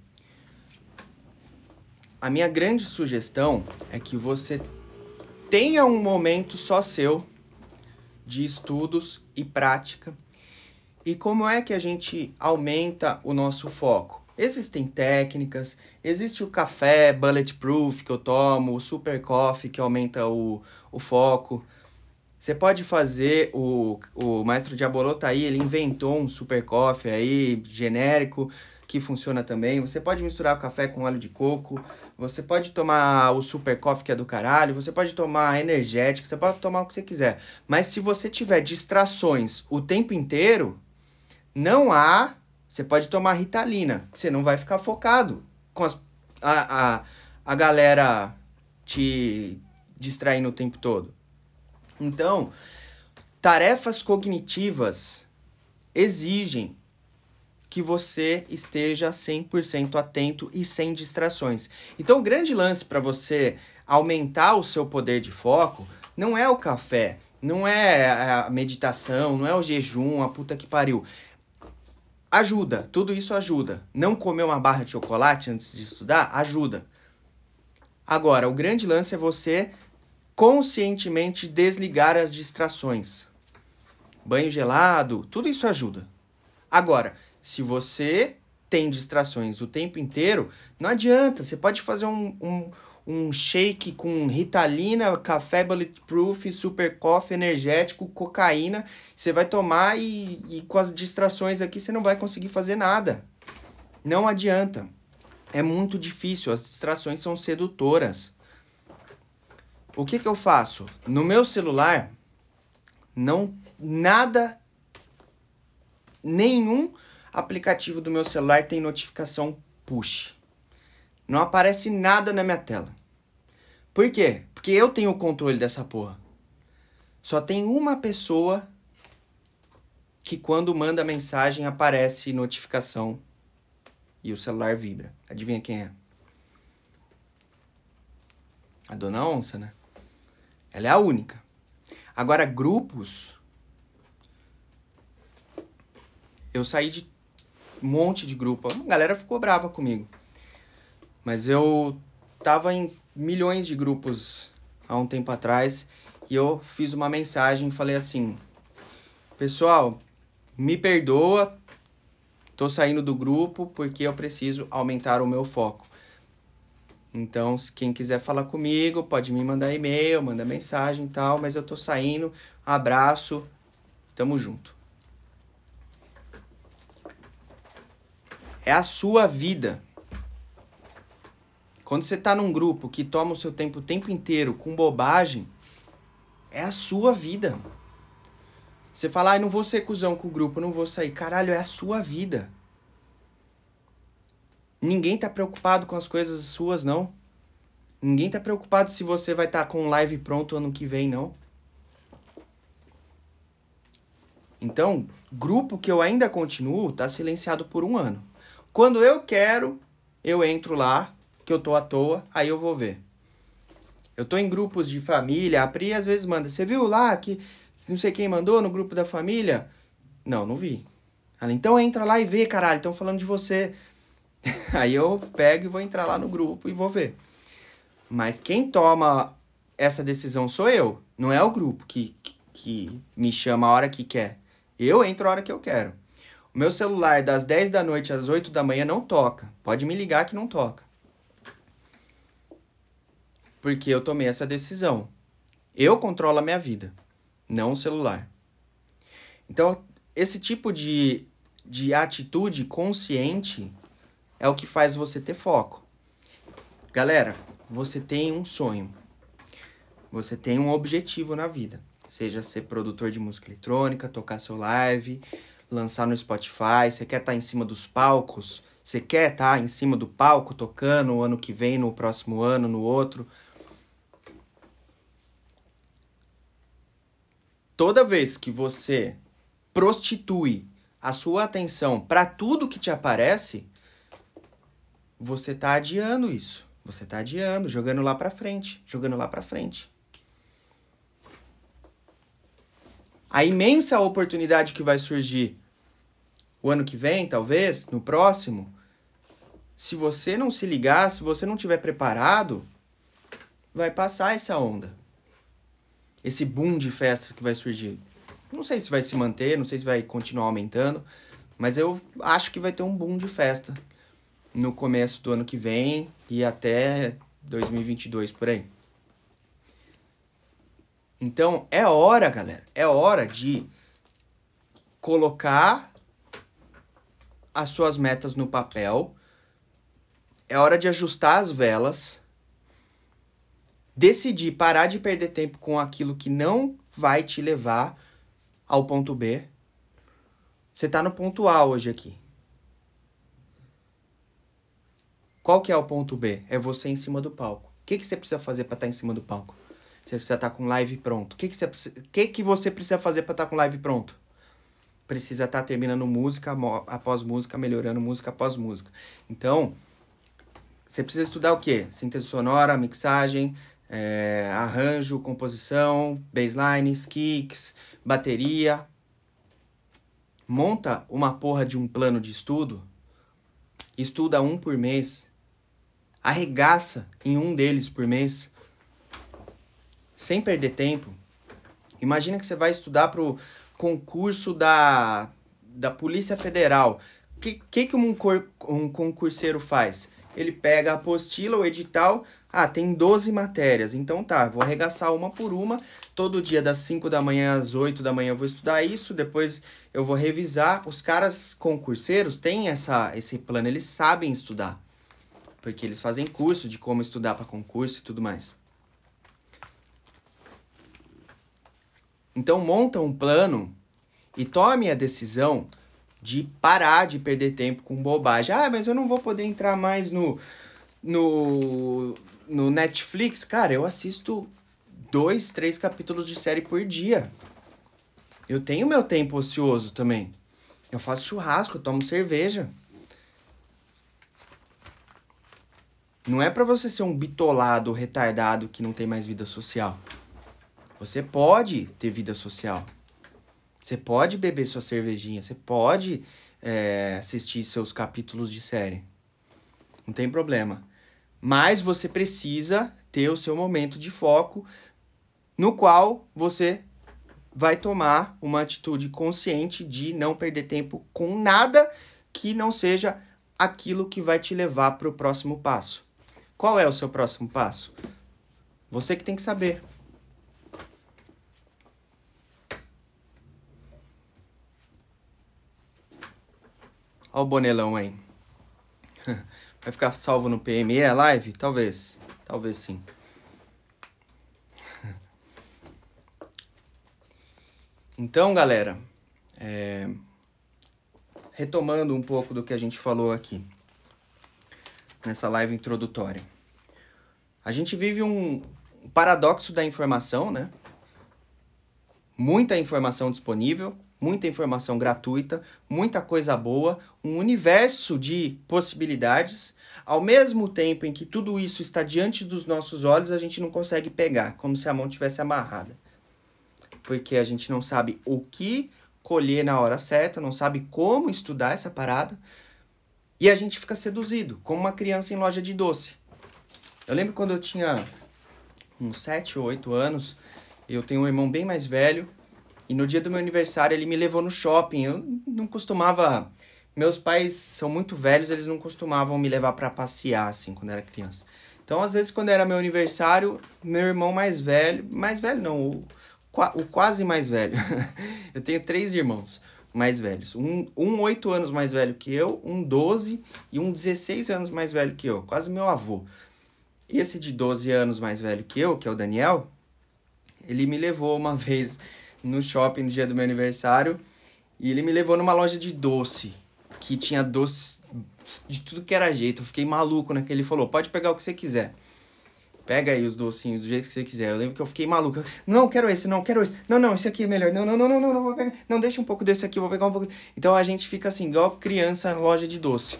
a minha grande sugestão é que você tenha um momento só seu de estudos e prática e como é que a gente aumenta o nosso foco? Existem técnicas, existe o café bulletproof que eu tomo, o super coffee que aumenta o, o foco. Você pode fazer, o, o maestro Diabolô tá aí, ele inventou um super coffee aí, genérico, que funciona também. Você pode misturar o café com óleo de coco, você pode tomar o super coffee que é do caralho, você pode tomar energético, você pode tomar o que você quiser. Mas se você tiver distrações o tempo inteiro, não há. Você pode tomar ritalina, você não vai ficar focado com as, a, a, a galera te distraindo o tempo todo. Então, tarefas cognitivas exigem que você esteja 100% atento e sem distrações. Então, o grande lance para você aumentar o seu poder de foco não é o café, não é a meditação, não é o jejum, a puta que pariu ajuda, tudo isso ajuda. Não comer uma barra de chocolate antes de estudar ajuda. Agora, o grande lance é você conscientemente desligar as distrações. Banho gelado, tudo isso ajuda. Agora, se você tem distrações o tempo inteiro, não adianta. Você pode fazer um, um, um shake com ritalina, café bulletproof, super coffee energético, cocaína. Você vai tomar e, e com as distrações aqui você não vai conseguir fazer nada. Não adianta. É muito difícil, as distrações são sedutoras. O que, que eu faço? No meu celular, não nada, nenhum aplicativo do meu celular tem notificação push não aparece nada na minha tela. Por quê? Porque eu tenho o controle dessa porra. Só tem uma pessoa que quando manda mensagem aparece notificação e o celular vibra. Adivinha quem é? A dona onça, né? Ela é a única. Agora, grupos. Eu saí de um monte de grupo. A galera ficou brava comigo. Mas eu tava em milhões de grupos há um tempo atrás e eu fiz uma mensagem e falei assim: Pessoal, me perdoa, tô saindo do grupo porque eu preciso aumentar o meu foco. Então, quem quiser falar comigo, pode me mandar e-mail, mandar mensagem e tal, mas eu tô saindo. Abraço, tamo junto. É a sua vida. Quando você está num grupo que toma o seu tempo o tempo inteiro com bobagem, é a sua vida. Você fala, ai, ah, não vou ser cuzão com o grupo, não vou sair. Caralho, é a sua vida. Ninguém tá preocupado com as coisas suas, não. Ninguém tá preocupado se você vai estar tá com live pronto ano que vem, não. Então, grupo que eu ainda continuo tá silenciado por um ano. Quando eu quero, eu entro lá que eu tô à toa, aí eu vou ver. Eu tô em grupos de família, a Pri às vezes manda, você viu lá que não sei quem mandou no grupo da família? Não, não vi. Ela, então entra lá e vê, caralho, estão falando de você. [LAUGHS] aí eu pego e vou entrar lá no grupo e vou ver. Mas quem toma essa decisão sou eu, não é o grupo que, que me chama a hora que quer. Eu entro a hora que eu quero. O meu celular das 10 da noite às 8 da manhã não toca. Pode me ligar que não toca porque eu tomei essa decisão. Eu controlo a minha vida, não o celular. Então, esse tipo de, de atitude consciente é o que faz você ter foco. Galera, você tem um sonho. Você tem um objetivo na vida. Seja ser produtor de música eletrônica, tocar seu live, lançar no Spotify, você quer estar tá em cima dos palcos, você quer estar tá em cima do palco tocando o ano que vem, no próximo ano, no outro. toda vez que você prostitui a sua atenção para tudo que te aparece, você tá adiando isso. Você tá adiando, jogando lá para frente, jogando lá para frente. A imensa oportunidade que vai surgir o ano que vem, talvez, no próximo, se você não se ligar, se você não tiver preparado, vai passar essa onda esse boom de festas que vai surgir. Não sei se vai se manter, não sei se vai continuar aumentando, mas eu acho que vai ter um boom de festa no começo do ano que vem e até 2022 por aí. Então é hora, galera, é hora de colocar as suas metas no papel. É hora de ajustar as velas decidir parar de perder tempo com aquilo que não vai te levar ao ponto B. Você está no ponto A hoje aqui. Qual que é o ponto B? É você em cima do palco. O que, que você precisa fazer para estar tá em cima do palco? Você precisa estar tá com live pronto. O que, que, você, que, que você precisa fazer para estar tá com live pronto? Precisa estar terminando música após música, melhorando música após música. Então, você precisa estudar o quê? Síntese sonora, mixagem, é, arranjo, composição, basslines, kicks, bateria. Monta uma porra de um plano de estudo, estuda um por mês, arregaça em um deles por mês, sem perder tempo. Imagina que você vai estudar pro concurso da, da Polícia Federal. O que, que, que um, cor, um concurseiro faz? Ele pega a apostila, o edital, ah, tem 12 matérias, então tá, vou arregaçar uma por uma, todo dia das 5 da manhã às 8 da manhã eu vou estudar isso, depois eu vou revisar. Os caras concurseiros têm essa, esse plano, eles sabem estudar, porque eles fazem curso de como estudar para concurso e tudo mais. Então monta um plano e tome a decisão de parar de perder tempo com bobagem. Ah, mas eu não vou poder entrar mais no no no Netflix, cara, eu assisto dois, três capítulos de série por dia. Eu tenho meu tempo ocioso também. Eu faço churrasco, eu tomo cerveja. Não é para você ser um bitolado, retardado que não tem mais vida social. Você pode ter vida social. Você pode beber sua cervejinha, você pode é, assistir seus capítulos de série. Não tem problema. Mas você precisa ter o seu momento de foco, no qual você vai tomar uma atitude consciente de não perder tempo com nada que não seja aquilo que vai te levar para o próximo passo. Qual é o seu próximo passo? Você que tem que saber. Olha o bonelão aí. [LAUGHS] Vai ficar salvo no PME a é live? Talvez. Talvez sim. [LAUGHS] Então, galera, é... retomando um pouco do que a gente falou aqui nessa live introdutória. A gente vive um paradoxo da informação, né? Muita informação disponível, muita informação gratuita, muita coisa boa, um universo de possibilidades ao mesmo tempo em que tudo isso está diante dos nossos olhos, a gente não consegue pegar, como se a mão tivesse amarrada. Porque a gente não sabe o que colher na hora certa, não sabe como estudar essa parada. E a gente fica seduzido, como uma criança em loja de doce. Eu lembro quando eu tinha uns 7 ou 8 anos, eu tenho um irmão bem mais velho, e no dia do meu aniversário ele me levou no shopping. Eu não costumava meus pais são muito velhos, eles não costumavam me levar para passear assim quando era criança. Então, às vezes, quando era meu aniversário, meu irmão mais velho, mais velho não, o, o quase mais velho. [LAUGHS] eu tenho três irmãos mais velhos. Um, um anos mais velho que eu, um 12 e um 16 anos mais velho que eu, quase meu avô. Esse de 12 anos mais velho que eu, que é o Daniel, ele me levou uma [LAUGHS] vez no shopping no dia do meu aniversário e ele me levou numa loja de doce que tinha doce de tudo que era jeito. Eu fiquei maluco naquele. Ele falou: pode pegar o que você quiser. Pega aí os docinhos do jeito que você quiser. Eu lembro que eu fiquei maluco. Não, quero esse, não, quero esse. Não, não, esse aqui é melhor. Não, não, não, não, não, não, vou pegar. Não, deixa um pouco desse aqui, vou pegar um pouco. Então a gente fica assim, igual criança na loja de doce.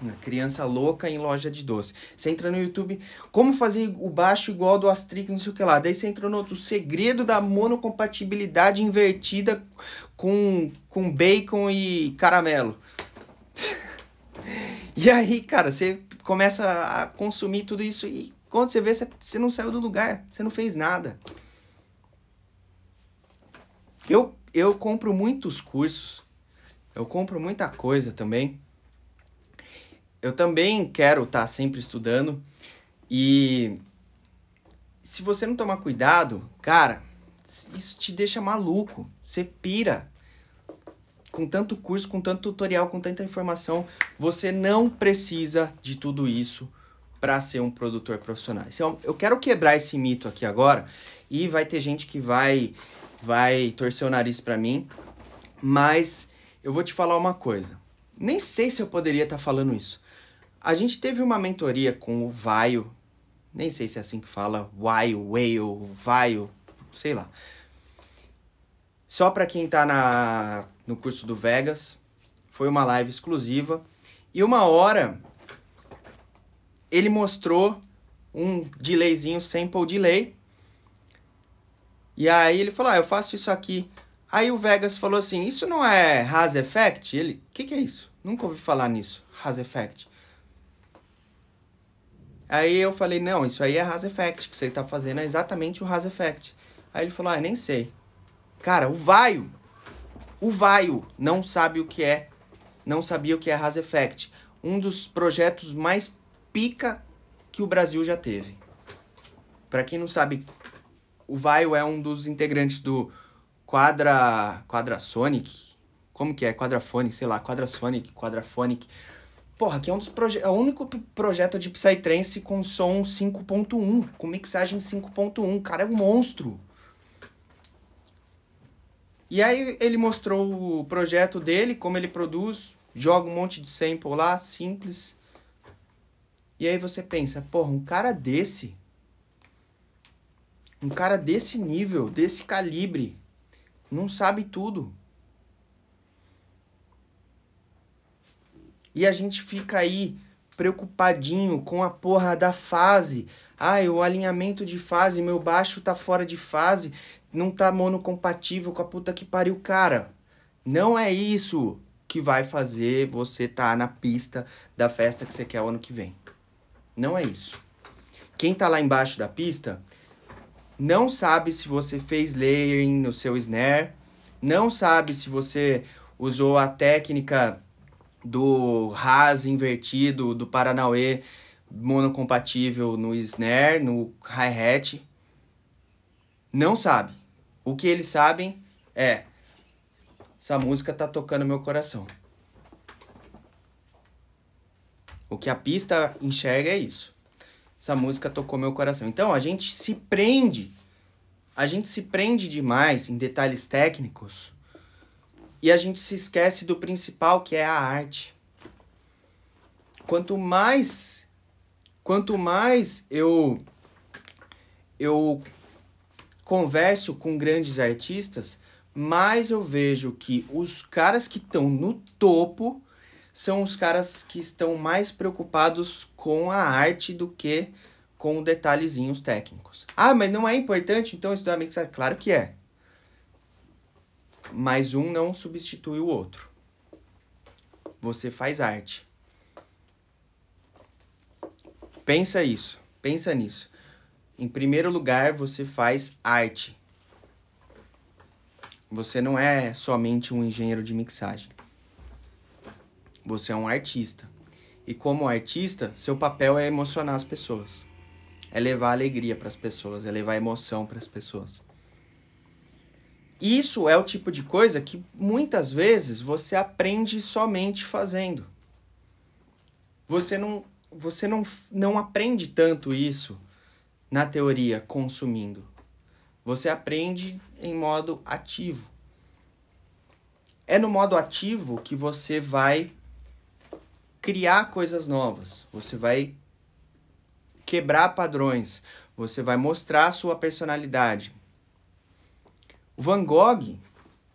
Uma criança louca em loja de doce. Você entra no YouTube, como fazer o baixo igual do Astrix, não sei o que lá. Daí você entra no outro, segredo da monocompatibilidade invertida com, com bacon e caramelo. [LAUGHS] e aí, cara, você começa a consumir tudo isso e quando você vê, você não saiu do lugar, você não fez nada. Eu, eu compro muitos cursos, eu compro muita coisa também. Eu também quero estar tá sempre estudando e se você não tomar cuidado, cara, isso te deixa maluco, você pira com tanto curso, com tanto tutorial, com tanta informação, você não precisa de tudo isso para ser um produtor profissional. Então, eu quero quebrar esse mito aqui agora e vai ter gente que vai vai torcer o nariz para mim, mas eu vou te falar uma coisa. Nem sei se eu poderia estar tá falando isso. A gente teve uma mentoria com o Vaio, nem sei se é assim que fala, Vaio, Waio, Vaio, sei lá. Só para quem tá na no curso do Vegas. Foi uma live exclusiva. E uma hora ele mostrou um delayzinho, sample delay. E aí ele falou: ah, eu faço isso aqui. Aí o Vegas falou assim: Isso não é Haas Effect? Ele: O que, que é isso? Nunca ouvi falar nisso, Haas Effect. Aí eu falei: Não, isso aí é Haas Effect, que você está fazendo é exatamente o Haas Effect. Aí ele falou: Ah, nem sei. Cara, o Vaio o Vaio não sabe o que é, não sabia o que é Haas Effect, um dos projetos mais pica que o Brasil já teve. Para quem não sabe, o Vaio é um dos integrantes do Quadra Quadra Sonic, como que é? Quadrafonic, sei lá, Quadra Sonic, Quadrafonic. Porra, que é um dos projetos, é o único projeto de Psytrance com som 5.1, com mixagem 5.1. Cara, é um monstro. E aí ele mostrou o projeto dele, como ele produz, joga um monte de sample lá, simples. E aí você pensa, porra, um cara desse, um cara desse nível, desse calibre, não sabe tudo. E a gente fica aí preocupadinho com a porra da fase. Ai, o alinhamento de fase, meu baixo tá fora de fase não tá monocompatível com a puta que pariu, cara. Não é isso que vai fazer você tá na pista da festa que você quer o ano que vem. Não é isso. Quem tá lá embaixo da pista não sabe se você fez layering no seu snare, não sabe se você usou a técnica do Haas invertido, do Paranauê monocompatível no snare, no hi-hat, não sabe. O que eles sabem é essa música tá tocando meu coração. O que a pista enxerga é isso. Essa música tocou meu coração. Então a gente se prende, a gente se prende demais em detalhes técnicos e a gente se esquece do principal que é a arte. Quanto mais, quanto mais eu eu converso com grandes artistas, mais eu vejo que os caras que estão no topo são os caras que estão mais preocupados com a arte do que com detalhezinhos técnicos. Ah, mas não é importante então estudar mixagem? Claro que é. Mas um não substitui o outro. Você faz arte. Pensa isso, pensa nisso. Em primeiro lugar, você faz arte. Você não é somente um engenheiro de mixagem. Você é um artista. E como artista, seu papel é emocionar as pessoas. É levar alegria para as pessoas, é levar emoção para as pessoas. Isso é o tipo de coisa que muitas vezes você aprende somente fazendo. Você não você não, não aprende tanto isso na teoria consumindo. Você aprende em modo ativo. É no modo ativo que você vai criar coisas novas, você vai quebrar padrões, você vai mostrar sua personalidade. O Van Gogh,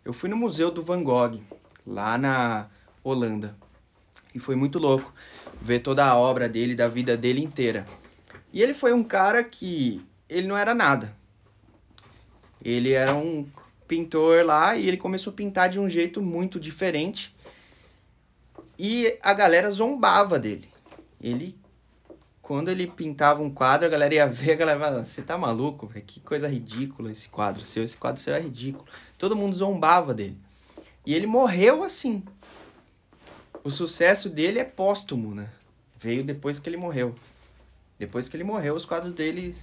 eu fui no museu do Van Gogh, lá na Holanda, e foi muito louco ver toda a obra dele, da vida dele inteira. E ele foi um cara que ele não era nada. Ele era um pintor lá e ele começou a pintar de um jeito muito diferente. E a galera zombava dele. Ele quando ele pintava um quadro, a galera ia ver, a galera falava, você tá maluco, véio? que coisa ridícula esse quadro seu, esse quadro seu é ridículo. Todo mundo zombava dele. E ele morreu assim. O sucesso dele é póstumo, né? Veio depois que ele morreu. Depois que ele morreu, os quadros dele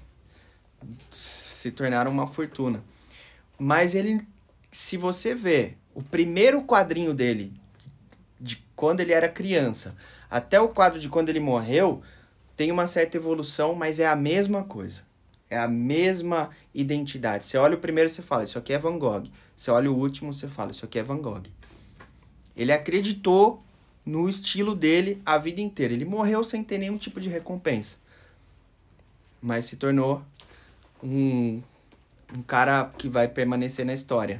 se tornaram uma fortuna. Mas ele, se você ver o primeiro quadrinho dele, de quando ele era criança, até o quadro de quando ele morreu, tem uma certa evolução, mas é a mesma coisa. É a mesma identidade. Você olha o primeiro, você fala, isso aqui é Van Gogh. Você olha o último, você fala, isso aqui é Van Gogh. Ele acreditou no estilo dele a vida inteira. Ele morreu sem ter nenhum tipo de recompensa mas se tornou um, um cara que vai permanecer na história,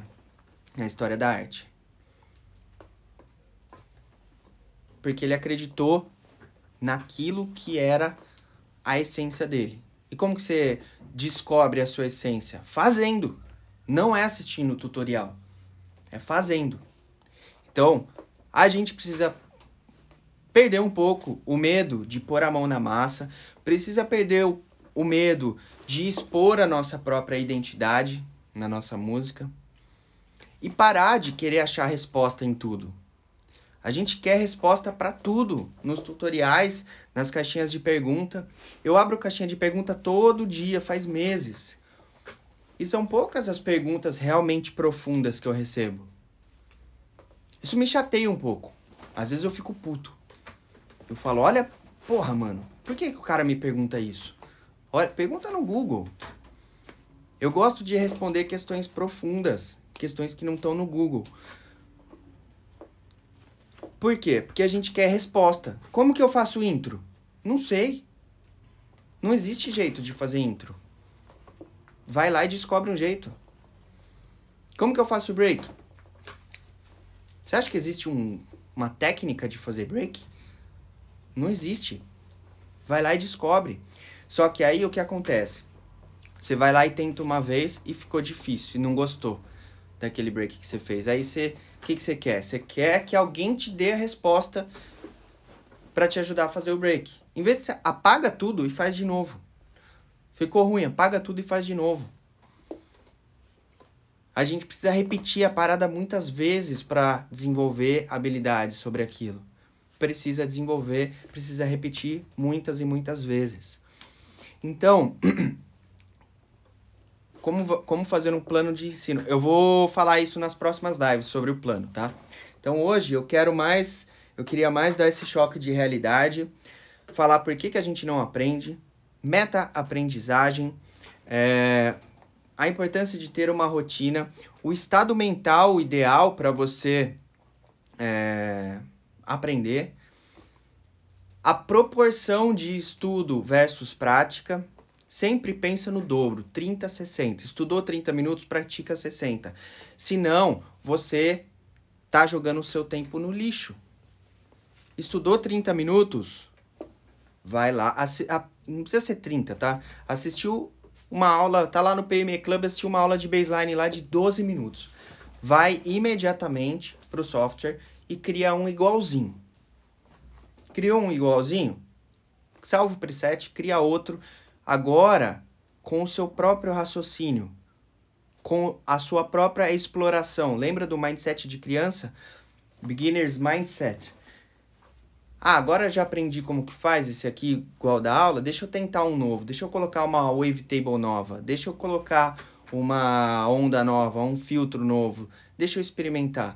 na história da arte. Porque ele acreditou naquilo que era a essência dele. E como que você descobre a sua essência? Fazendo. Não é assistindo o tutorial. É fazendo. Então, a gente precisa perder um pouco o medo de pôr a mão na massa, precisa perder o o medo de expor a nossa própria identidade na nossa música e parar de querer achar resposta em tudo. A gente quer resposta para tudo, nos tutoriais, nas caixinhas de pergunta. Eu abro caixinha de pergunta todo dia, faz meses. E são poucas as perguntas realmente profundas que eu recebo. Isso me chateia um pouco. Às vezes eu fico puto. Eu falo, olha, porra, mano, por que, que o cara me pergunta isso? Olha, pergunta no Google. Eu gosto de responder questões profundas, questões que não estão no Google. Por quê? Porque a gente quer resposta. Como que eu faço intro? Não sei. Não existe jeito de fazer intro. Vai lá e descobre um jeito. Como que eu faço break? Você acha que existe um, uma técnica de fazer break? Não existe. Vai lá e descobre. Só que aí o que acontece? Você vai lá e tenta uma vez e ficou difícil, e não gostou daquele break que você fez. Aí você, o que, que você quer? Você quer que alguém te dê a resposta para te ajudar a fazer o break. Em vez de você apaga tudo e faz de novo. Ficou ruim, apaga tudo e faz de novo. A gente precisa repetir a parada muitas vezes para desenvolver habilidades sobre aquilo. Precisa desenvolver, precisa repetir muitas e muitas vezes. Então, [CLEARS THROAT] como, como fazer um plano de ensino? Eu vou falar isso nas próximas lives sobre o plano, tá? Então hoje eu quero mais, eu queria mais dar esse choque de realidade, falar por que, que a gente não aprende, meta-aprendizagem, é, a importância de ter uma rotina, o estado mental ideal para você é, aprender, a proporção de estudo versus prática, sempre pensa no dobro, 30 60. Estudou 30 minutos, pratica 60. Senão, você tá jogando o seu tempo no lixo. Estudou 30 minutos, vai lá, a, não precisa ser 30, tá? Assistiu uma aula, tá lá no PME Club, assistiu uma aula de baseline lá de 12 minutos. Vai imediatamente pro software e cria um igualzinho criou um igualzinho, salva o preset, cria outro, agora com o seu próprio raciocínio, com a sua própria exploração. Lembra do mindset de criança? Beginner's Mindset. Ah, agora já aprendi como que faz esse aqui igual da aula, deixa eu tentar um novo, deixa eu colocar uma wavetable nova, deixa eu colocar uma onda nova, um filtro novo, deixa eu experimentar.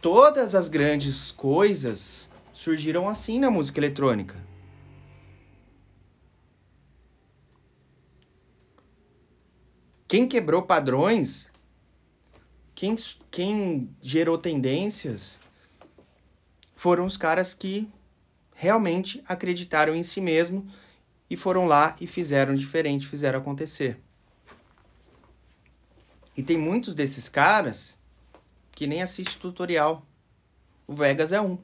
Todas as grandes coisas surgiram assim na música eletrônica. Quem quebrou padrões, quem, quem gerou tendências, foram os caras que realmente acreditaram em si mesmo e foram lá e fizeram diferente, fizeram acontecer. E tem muitos desses caras que nem assiste tutorial. O Vegas é um.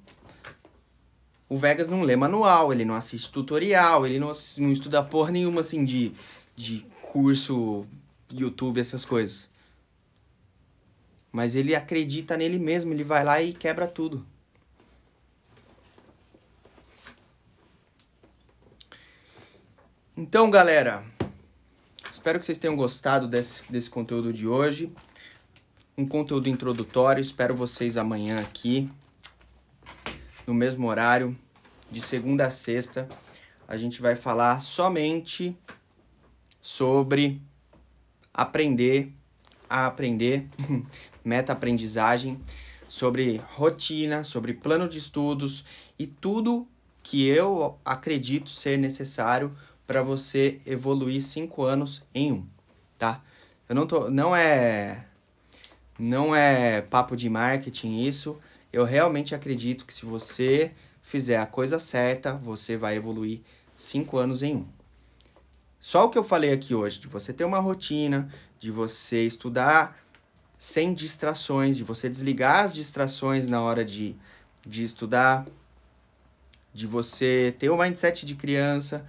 O Vegas não lê manual, ele não assiste tutorial, ele não, não estuda porra nenhuma, assim, de, de curso, YouTube, essas coisas. Mas ele acredita nele mesmo, ele vai lá e quebra tudo. Então, galera, espero que vocês tenham gostado desse, desse conteúdo de hoje. Um conteúdo introdutório, espero vocês amanhã aqui no mesmo horário, de segunda a sexta. A gente vai falar somente sobre aprender a aprender, [LAUGHS] meta-aprendizagem, sobre rotina, sobre plano de estudos e tudo que eu acredito ser necessário para você evoluir cinco anos em um, tá? Eu não tô, não é, não é papo de marketing isso, eu realmente acredito que se você fizer a coisa certa, você vai evoluir cinco anos em um. Só o que eu falei aqui hoje, de você ter uma rotina, de você estudar sem distrações, de você desligar as distrações na hora de, de estudar, de você ter o um mindset de criança,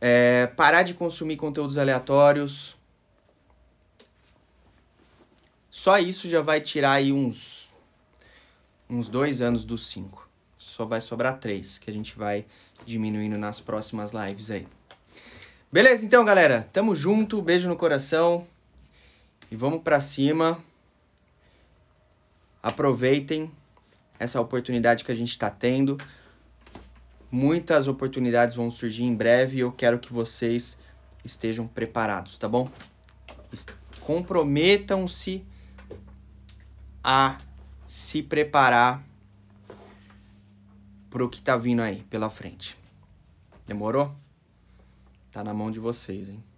é, parar de consumir conteúdos aleatórios. Só isso já vai tirar aí uns uns dois anos dos cinco. Só vai sobrar três, que a gente vai diminuindo nas próximas lives aí. Beleza, então, galera. Tamo junto, beijo no coração e vamos para cima. Aproveitem essa oportunidade que a gente está tendo. Muitas oportunidades vão surgir em breve e eu quero que vocês estejam preparados, tá bom? Comprometam-se a se preparar pro que tá vindo aí pela frente. Demorou? Tá na mão de vocês, hein?